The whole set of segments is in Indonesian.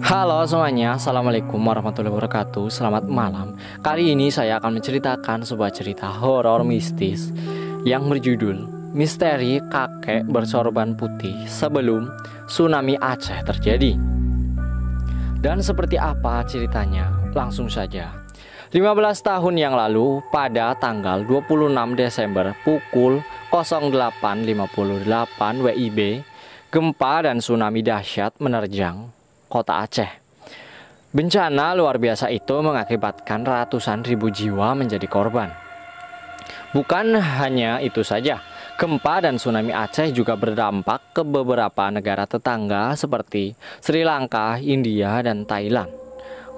Halo semuanya, Assalamualaikum warahmatullahi wabarakatuh Selamat malam Kali ini saya akan menceritakan sebuah cerita horor mistis Yang berjudul Misteri kakek bersorban putih sebelum tsunami Aceh terjadi Dan seperti apa ceritanya? Langsung saja 15 tahun yang lalu pada tanggal 26 Desember pukul 08.58 WIB Gempa dan tsunami dahsyat menerjang kota Aceh. Bencana luar biasa itu mengakibatkan ratusan ribu jiwa menjadi korban. Bukan hanya itu saja, Gempa dan tsunami Aceh juga berdampak ke beberapa negara tetangga seperti Sri Lanka, India, dan Thailand.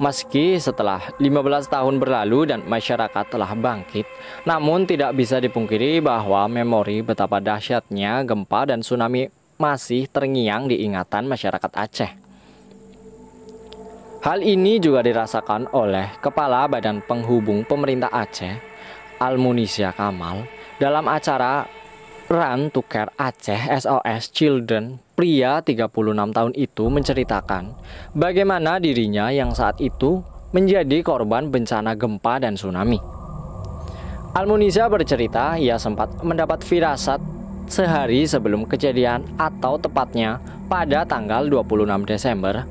Meski setelah 15 tahun berlalu dan masyarakat telah bangkit, namun tidak bisa dipungkiri bahwa memori betapa dahsyatnya gempa dan tsunami masih terngiang di ingatan masyarakat Aceh. Hal ini juga dirasakan oleh Kepala Badan Penghubung Pemerintah Aceh, Almunisia Kamal, dalam acara Run to Care Aceh SOS Children, pria 36 tahun itu menceritakan bagaimana dirinya yang saat itu menjadi korban bencana gempa dan tsunami. Almunisa bercerita ia sempat mendapat firasat sehari sebelum kejadian atau tepatnya pada tanggal 26 Desember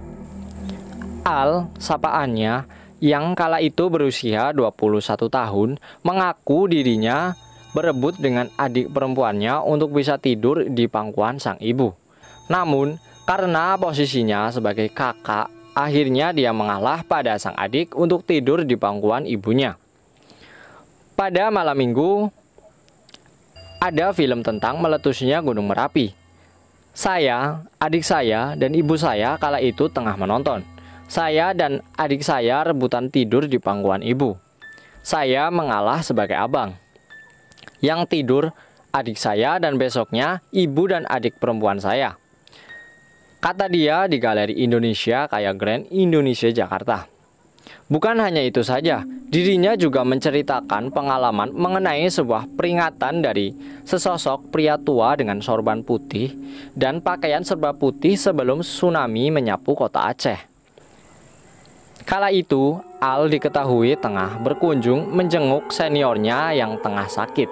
Al, sapaannya, yang kala itu berusia 21 tahun, mengaku dirinya berebut dengan adik perempuannya untuk bisa tidur di pangkuan sang ibu. Namun, karena posisinya sebagai kakak, akhirnya dia mengalah pada sang adik untuk tidur di pangkuan ibunya. Pada malam minggu, ada film tentang meletusnya Gunung Merapi. Saya, adik saya, dan ibu saya kala itu tengah menonton. Saya dan adik saya rebutan tidur di pangkuan ibu. Saya mengalah sebagai abang. Yang tidur adik saya dan besoknya ibu dan adik perempuan saya. Kata dia di Galeri Indonesia kayak Grand Indonesia Jakarta. Bukan hanya itu saja, dirinya juga menceritakan pengalaman mengenai sebuah peringatan dari sesosok pria tua dengan sorban putih dan pakaian serba putih sebelum tsunami menyapu kota Aceh. Kala itu, Al diketahui tengah berkunjung menjenguk seniornya yang tengah sakit.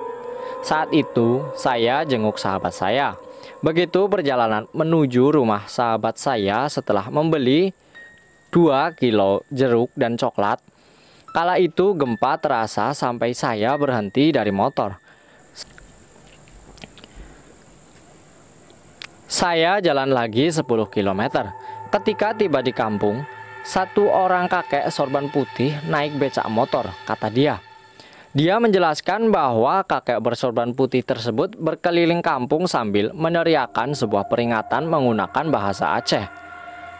Saat itu, saya jenguk sahabat saya. Begitu perjalanan menuju rumah sahabat saya setelah membeli 2 kilo jeruk dan coklat. Kala itu gempa terasa sampai saya berhenti dari motor. Saya jalan lagi 10 km. Ketika tiba di kampung, satu orang kakek sorban putih naik becak motor, kata dia. Dia menjelaskan bahwa kakek bersorban putih tersebut berkeliling kampung sambil meneriakan sebuah peringatan menggunakan bahasa Aceh.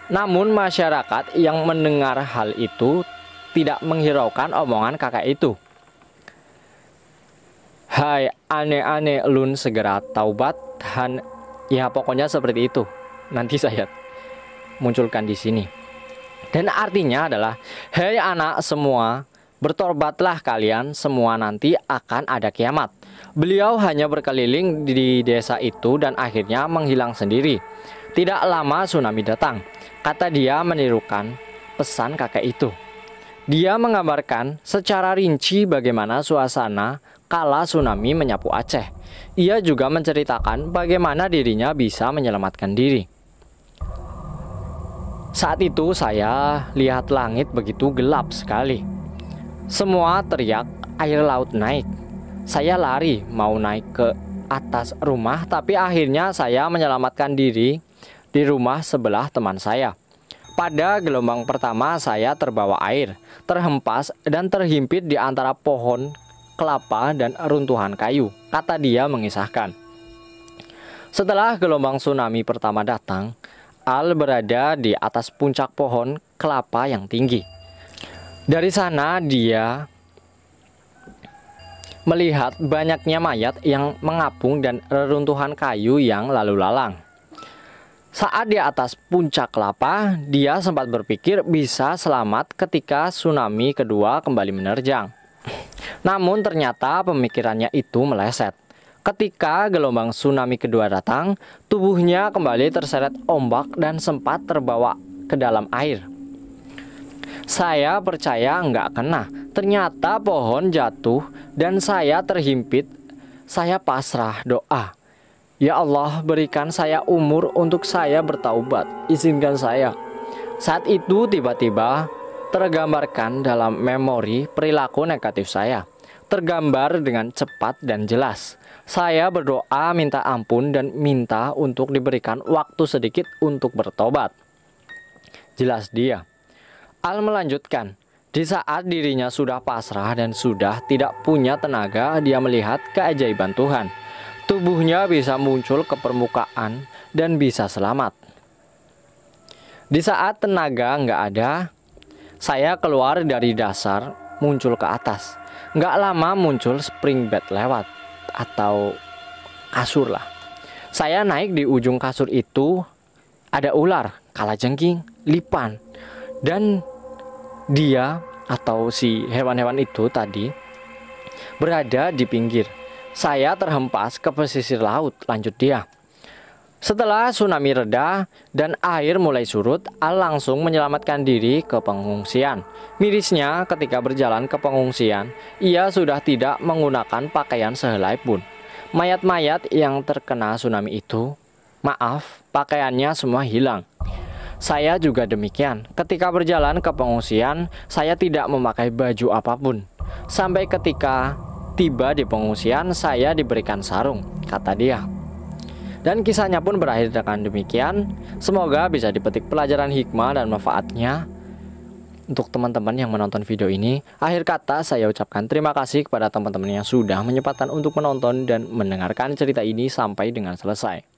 Namun masyarakat yang mendengar hal itu tidak menghiraukan omongan kakek itu. Hai aneh-aneh lun segera taubat han ya pokoknya seperti itu. Nanti saya munculkan di sini. Dan artinya adalah, hei anak semua, bertobatlah kalian semua nanti akan ada kiamat. Beliau hanya berkeliling di desa itu dan akhirnya menghilang sendiri. Tidak lama tsunami datang. Kata dia menirukan pesan kakek itu. Dia menggambarkan secara rinci bagaimana suasana kala tsunami menyapu Aceh. Ia juga menceritakan bagaimana dirinya bisa menyelamatkan diri. Saat itu saya lihat langit begitu gelap sekali. Semua teriak air laut naik. Saya lari mau naik ke atas rumah tapi akhirnya saya menyelamatkan diri di rumah sebelah teman saya. Pada gelombang pertama saya terbawa air, terhempas dan terhimpit di antara pohon kelapa dan runtuhan kayu, kata dia mengisahkan. Setelah gelombang tsunami pertama datang, Al berada di atas puncak pohon kelapa yang tinggi. Dari sana dia melihat banyaknya mayat yang mengapung dan reruntuhan kayu yang lalu lalang. Saat di atas puncak kelapa, dia sempat berpikir bisa selamat ketika tsunami kedua kembali menerjang. Namun ternyata pemikirannya itu meleset. Ketika gelombang tsunami kedua datang, tubuhnya kembali terseret ombak dan sempat terbawa ke dalam air. Saya percaya nggak kena. Ternyata pohon jatuh dan saya terhimpit. Saya pasrah doa. Ya Allah, berikan saya umur untuk saya bertaubat. Izinkan saya. Saat itu tiba-tiba tergambarkan dalam memori perilaku negatif saya. Tergambar dengan cepat dan jelas saya berdoa minta ampun dan minta untuk diberikan waktu sedikit untuk bertobat. Jelas dia. Al melanjutkan, di saat dirinya sudah pasrah dan sudah tidak punya tenaga, dia melihat keajaiban Tuhan. Tubuhnya bisa muncul ke permukaan dan bisa selamat. Di saat tenaga nggak ada, saya keluar dari dasar, muncul ke atas. Nggak lama muncul spring bed lewat atau kasur lah. Saya naik di ujung kasur itu ada ular, jengking, lipan. Dan dia atau si hewan-hewan itu tadi berada di pinggir. Saya terhempas ke pesisir laut lanjut dia. Setelah tsunami reda dan air mulai surut, Al langsung menyelamatkan diri ke pengungsian. Mirisnya, ketika berjalan ke pengungsian, ia sudah tidak menggunakan pakaian sehelai pun. Mayat-mayat yang terkena tsunami itu, maaf, pakaiannya semua hilang. Saya juga demikian. Ketika berjalan ke pengungsian, saya tidak memakai baju apapun. Sampai ketika tiba di pengungsian, saya diberikan sarung, kata dia. Dan kisahnya pun berakhir dengan demikian. Semoga bisa dipetik pelajaran hikmah dan manfaatnya untuk teman-teman yang menonton video ini. Akhir kata saya ucapkan terima kasih kepada teman-teman yang sudah menyempatkan untuk menonton dan mendengarkan cerita ini sampai dengan selesai.